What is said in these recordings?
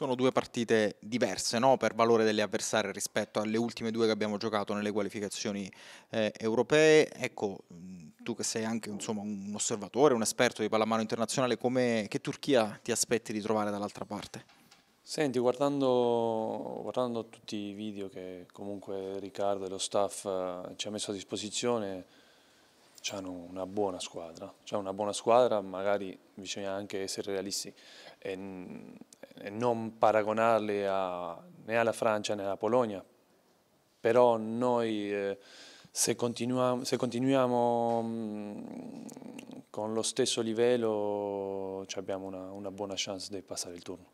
Sono due partite diverse no? per valore delle avversarie rispetto alle ultime due che abbiamo giocato nelle qualificazioni eh, europee. Ecco, tu che sei anche insomma, un osservatore, un esperto di pallamano internazionale, come, che Turchia ti aspetti di trovare dall'altra parte? Senti, guardando, guardando, tutti i video che comunque Riccardo e lo staff eh, ci ha messo a disposizione, hanno una buona squadra, c'è una buona squadra, magari bisogna anche essere realisti. E non paragonarli a, né alla Francia né alla Polonia, però noi eh, se continuiamo, se mm, continuiamo con lo stesso livello abbiamo una, una buona chance di passare il turno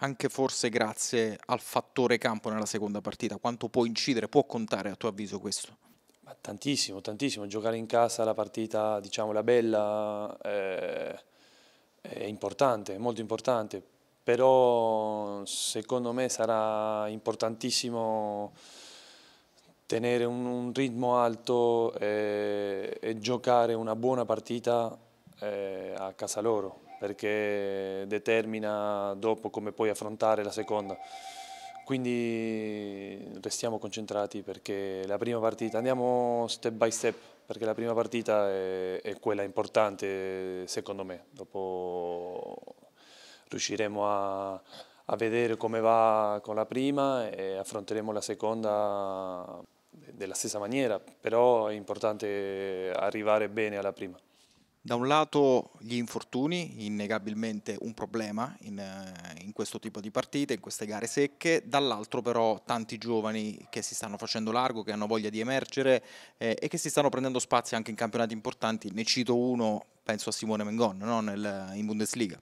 anche forse grazie al fattore campo nella seconda partita. Quanto può incidere, può contare a tuo avviso questo? Ma tantissimo, tantissimo. Giocare in casa la partita, diciamo la bella, eh, è importante, è molto importante però secondo me sarà importantissimo tenere un, un ritmo alto e, e, giocare una buona partita eh, a casa loro perché determina dopo come puoi affrontare la seconda. Quindi restiamo concentrati perché la prima partita, andiamo step by step, perché la prima partita è, è quella importante secondo me. Dopo riusciremo a, a vedere come va con la prima e affronteremo la seconda della stessa maniera, però è importante arrivare bene alla prima. Da un lato gli infortuni, innegabilmente un problema in, in, questo tipo di partite, in queste gare secche, dall'altro però tanti giovani che si stanno facendo largo, che hanno voglia di emergere eh, e che si stanno prendendo spazio anche in campionati importanti. Ne cito uno, penso a Simone Mengon, no? Nel, in Bundesliga.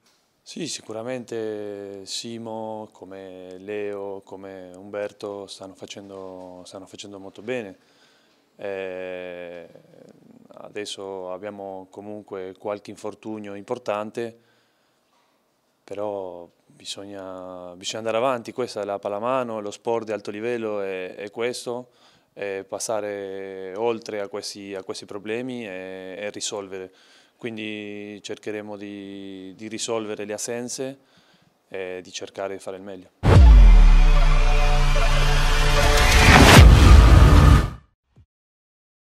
Sì, sicuramente Simo, come Leo, come Umberto stanno facendo, stanno facendo molto bene. Eh, adesso abbiamo comunque qualche infortunio importante, però bisogna, bisogna, andare avanti, questa è la palamano, lo sport di alto livello è, è questo, è passare oltre a questi, a questi problemi e, e risolvere quindi cercheremo di, di risolvere le assenze e di cercare di fare il meglio.